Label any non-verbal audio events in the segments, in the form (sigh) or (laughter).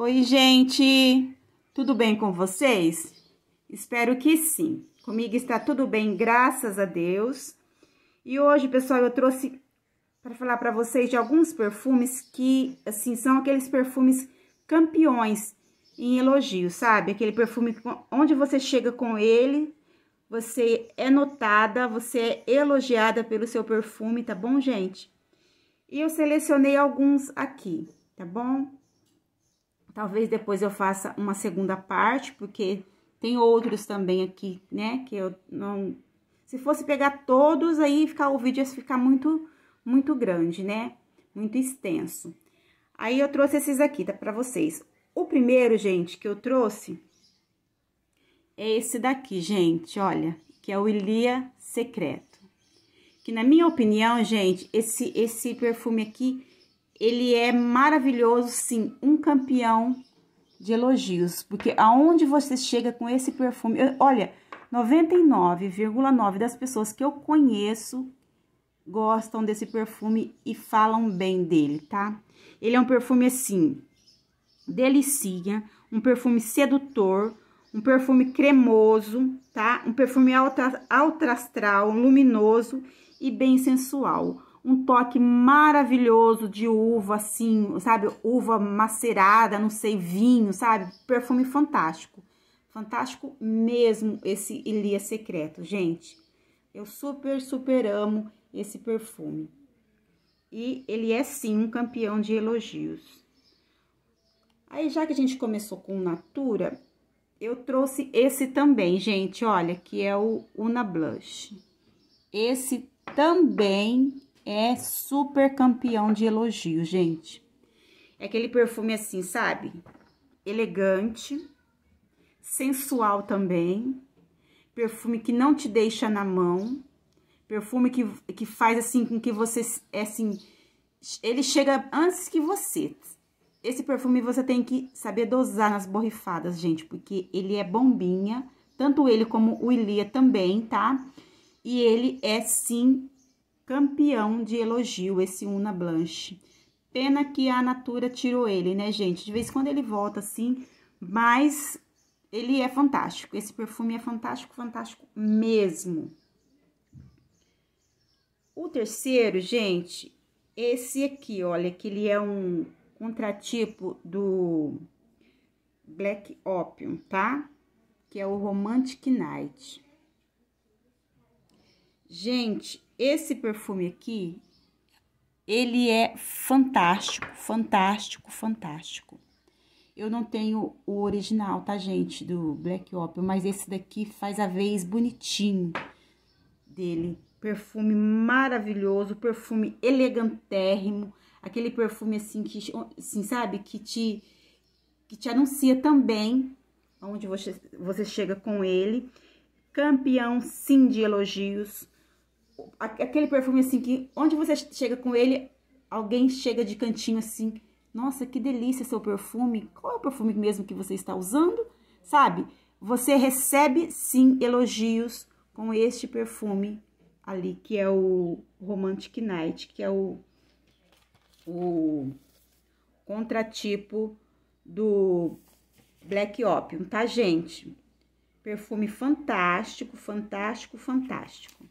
Oi, gente! Tudo bem com vocês? Espero que sim. Comigo está tudo bem, graças a Deus. E hoje, pessoal, eu trouxe para falar para vocês de alguns perfumes que, assim, são aqueles perfumes campeões em elogio, sabe? Aquele perfume onde você chega com ele, você é notada, você é elogiada pelo seu perfume, tá bom, gente? E eu selecionei alguns aqui, tá bom? Talvez depois eu faça uma segunda parte, porque tem outros também aqui, né? Que eu não... Se fosse pegar todos, aí ficar, o vídeo ia ficar muito, muito grande, né? Muito extenso. Aí, eu trouxe esses aqui, tá? Pra vocês. O primeiro, gente, que eu trouxe é esse daqui, gente, olha, que é o Ilia Secreto. Que na minha opinião, gente, esse, esse perfume aqui ele é maravilhoso, sim, um campeão de elogios, porque aonde você chega com esse perfume, eu, olha, 99,9 das pessoas que eu conheço gostam desse perfume e falam bem dele, tá? Ele é um perfume assim, delicinha, um perfume sedutor, um perfume cremoso, tá? Um perfume alta, astral, luminoso e bem sensual um toque maravilhoso de uva, assim, sabe? Uva macerada, não sei, vinho, sabe? Perfume fantástico. Fantástico mesmo esse Elia Secreto, gente. Eu super, super amo esse perfume. E ele é sim um campeão de elogios. Aí, já que a gente começou com Natura, eu trouxe esse também, gente, olha, que é o Una Blush. Esse também é super campeão de elogio, gente. É aquele perfume assim, sabe? Elegante, sensual também, perfume que não te deixa na mão, perfume que, que faz assim com que você, é assim, ele chega antes que você. Esse perfume você tem que saber dosar nas borrifadas, gente, porque ele é bombinha, tanto ele como o Ilia também, tá? E ele é, sim, campeão de elogio, esse Una Blanche. Pena que a Natura tirou ele, né, gente? De vez em quando ele volta assim, mas ele é fantástico. Esse perfume é fantástico, fantástico mesmo. O terceiro, gente, esse aqui, olha, que ele é um contratipo do Black Opium, tá? Que é o Romantic Night. Gente, esse perfume aqui, ele é fantástico, fantástico, fantástico. Eu não tenho o original, tá, gente, do Black Opium, mas esse daqui faz a vez bonitinho dele. Perfume maravilhoso, perfume elegantérrimo, aquele perfume assim que, assim, sabe, que te que te anuncia também onde você, você chega com ele. Campeão sim de elogios aquele perfume assim que onde você chega com ele, alguém chega de cantinho assim, nossa, que delícia seu perfume. Qual é o perfume mesmo que você está usando? Sabe? Você recebe sim elogios com este perfume ali, que é o Romantic Night, que é o, o contratipo do Black Opium, tá, gente? Perfume fantástico, fantástico, fantástico.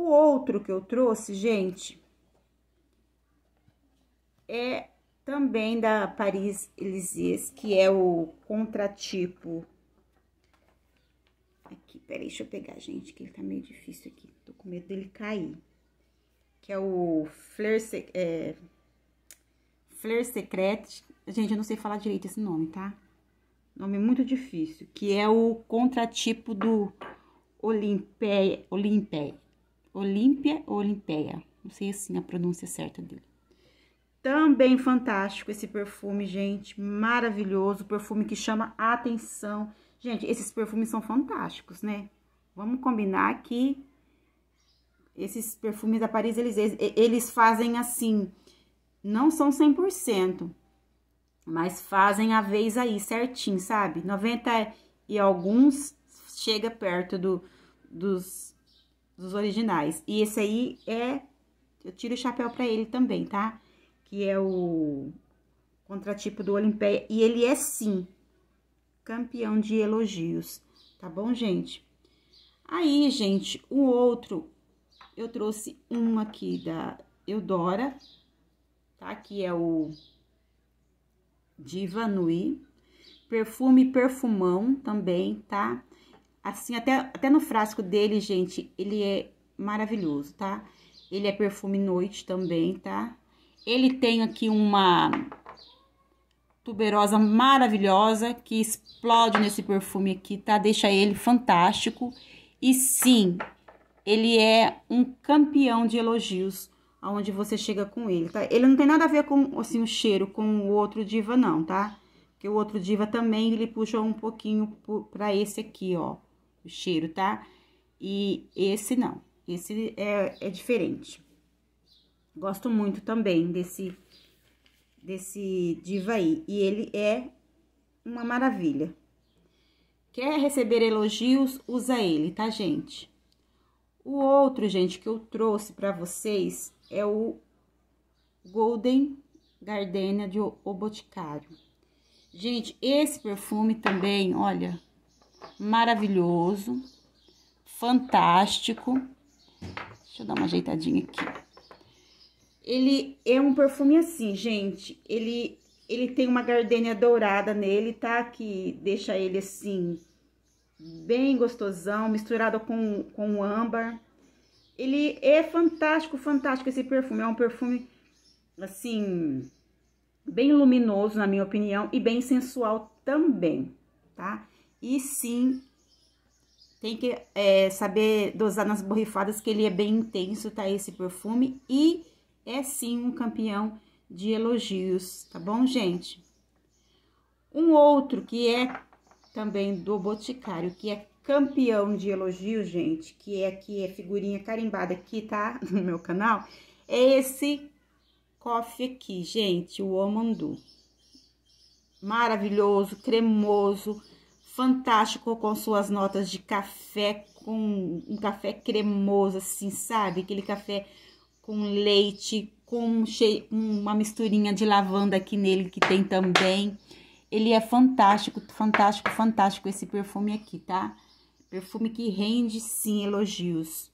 O outro que eu trouxe, gente, é também da Paris Elisies, que é o contratipo. Aqui, peraí, deixa eu pegar, gente, que ele tá meio difícil aqui. Tô com medo dele cair. Que é o Fleur, é, Fleur Secret. Gente, eu não sei falar direito esse nome, tá? Nome muito difícil. Que é o contratipo do Olympé. Olympia Olímpia ou Olimpéia. Não sei assim a pronúncia certa dele. Também fantástico esse perfume, gente. Maravilhoso. Perfume que chama a atenção. Gente, esses perfumes são fantásticos, né? Vamos combinar que esses perfumes da Paris eles eles fazem assim. Não são 100%, mas fazem a vez aí certinho, sabe? 90 e alguns chega perto do, dos dos originais. E esse aí é, eu tiro o chapéu pra ele também, tá? Que é o contratipo do Olimpéia, e ele é sim campeão de elogios, tá bom, gente? Aí, gente, o outro, eu trouxe um aqui da Eudora, tá? Que é o Diva Nui, perfume perfumão também, tá? Assim, até, até no frasco dele, gente, ele é maravilhoso, tá? Ele é perfume noite também, tá? Ele tem aqui uma tuberosa maravilhosa que explode nesse perfume aqui, tá? Deixa ele fantástico. E sim, ele é um campeão de elogios aonde você chega com ele, tá? Ele não tem nada a ver com, assim, o cheiro com o outro diva, não, tá? Porque o outro diva também, ele puxa um pouquinho pra esse aqui, ó o cheiro, tá? E esse não, esse é, é diferente. Gosto muito também desse, desse Divaí, e ele é uma maravilha. Quer receber elogios, usa ele, tá, gente? O outro, gente, que eu trouxe para vocês é o Golden Gardenia de O Boticário. Gente, esse perfume também, olha, maravilhoso, fantástico. Deixa eu dar uma ajeitadinha aqui. Ele é um perfume assim, gente. Ele, ele tem uma gardenia dourada nele, tá? Que deixa ele assim, bem gostosão, misturado com, com âmbar. Ele é fantástico, fantástico esse perfume. É um perfume, assim, bem luminoso, na minha opinião, e bem sensual também, tá? E sim, tem que é, saber dosar nas borrifadas, que ele é bem intenso, tá? Esse perfume. E é sim um campeão de elogios, tá bom, gente? Um outro que é também do Boticário, que é campeão de elogios, gente, que é que é figurinha carimbada aqui, tá? (laughs) No meu canal, é esse coffee aqui, gente, o Omandu. Maravilhoso, cremoso, fantástico com suas notas de café, com um café cremoso, assim, sabe? Aquele café com leite, com uma misturinha de lavanda aqui nele que tem também. Ele é fantástico, fantástico, fantástico esse perfume aqui, tá? Perfume que rende, sim, elogios.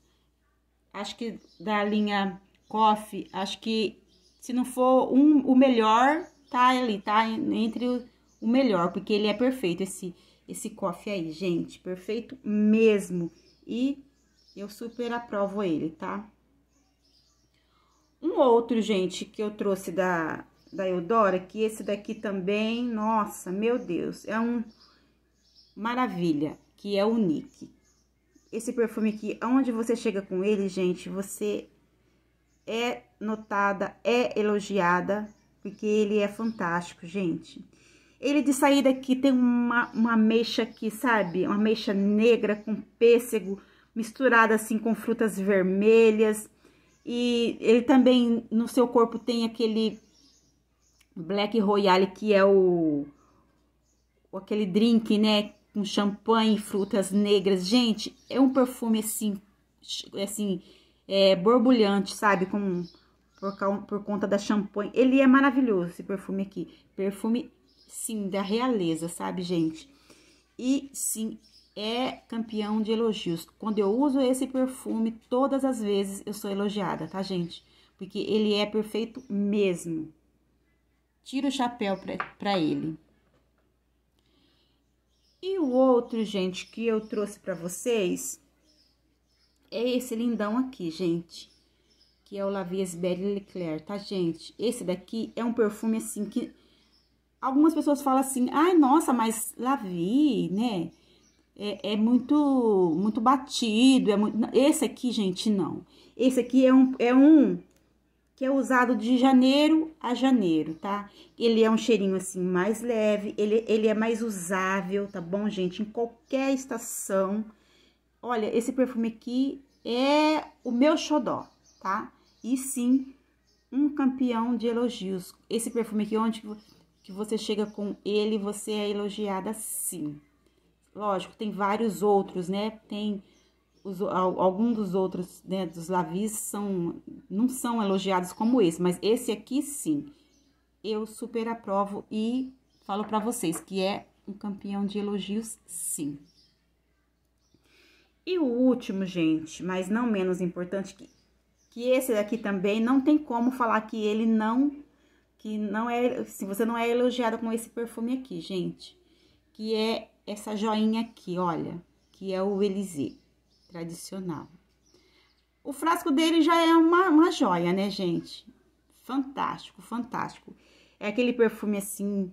Acho que da linha Coffee, acho que se não for um, o melhor, tá ali, tá? Entre o, o melhor, porque ele é perfeito, esse esse coffee aí, gente. Perfeito mesmo. E eu super aprovo ele, tá? Um outro, gente, que eu trouxe da, da Eudora, que esse daqui também, nossa, meu Deus, é um maravilha, que é o Nick. Esse perfume aqui, aonde você chega com ele, gente, você é notada, é elogiada, porque ele é fantástico, gente. Ele de saída aqui tem uma, uma mecha aqui, sabe? Uma mecha negra com pêssego, misturada assim com frutas vermelhas. E ele também no seu corpo tem aquele Black Royale, que é o, aquele drink, né? Com champanhe, frutas negras. Gente, é um perfume assim, assim, é, borbulhante, sabe? Com por, por, conta da champanhe. Ele é maravilhoso, esse perfume aqui. Perfume sim, da realeza, sabe, gente? E sim, é campeão de elogios. Quando eu uso esse perfume, todas as vezes eu sou elogiada, tá, gente? Porque ele é perfeito mesmo. Tira o chapéu para ele. E o outro, gente, que eu trouxe para vocês é esse lindão aqui, gente. Que é o Lavies Belle Leclerc, tá, gente? Esse daqui é um perfume, assim, que Algumas pessoas falam assim, ai, nossa, mas Lavi, né? É, é, muito muito batido. É muito... Esse aqui, gente, não. Esse aqui é um, é um que é usado de janeiro a janeiro, tá? Ele é um cheirinho, assim, mais leve. Ele, ele é mais usável, tá bom, gente? Em qualquer estação. Olha, esse perfume aqui é o meu xodó, tá? E sim, um campeão de elogios. Esse perfume aqui, onde que você chega com ele, você é elogiada sim. Lógico, tem vários outros, né? Tem os, algum dos outros, né, dos lavis são não são elogiados como esse, mas esse aqui sim. Eu super aprovo e falo para vocês que é um campeão de elogios, sim. E o último, gente, mas não menos importante que que esse daqui também não tem como falar que ele não que não é, se você não é elogiada com esse perfume aqui, gente, que é essa joinha aqui, olha, que é o Elysée tradicional. O frasco dele já é uma, uma joia, né, gente? Fantástico, fantástico. É aquele perfume assim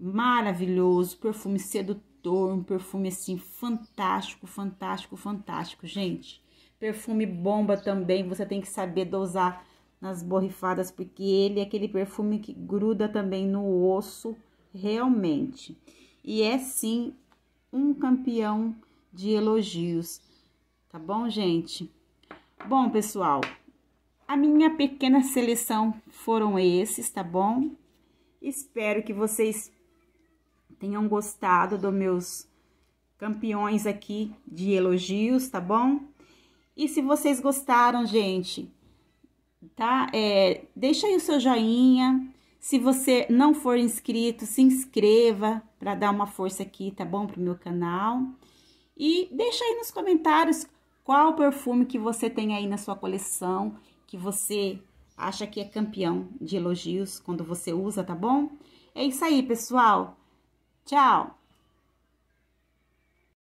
maravilhoso, perfume sedutor, um perfume assim fantástico, fantástico, fantástico, gente. Perfume bomba também, você tem que saber dosar nas borrifadas, porque ele é aquele perfume que gruda também no osso, realmente. E é sim um campeão de elogios, tá bom, gente? Bom, pessoal, a minha pequena seleção foram esses, tá bom? Espero que vocês tenham gostado dos meus campeões aqui de elogios, tá bom? E se vocês gostaram, gente, tá? É, deixa aí o seu joinha. Se você não for inscrito, se inscreva para dar uma força aqui, tá bom? Para o meu canal. E deixa aí nos comentários qual perfume que você tem aí na sua coleção, que você acha que é campeão de elogios quando você usa, tá bom? É isso aí, pessoal. Tchau!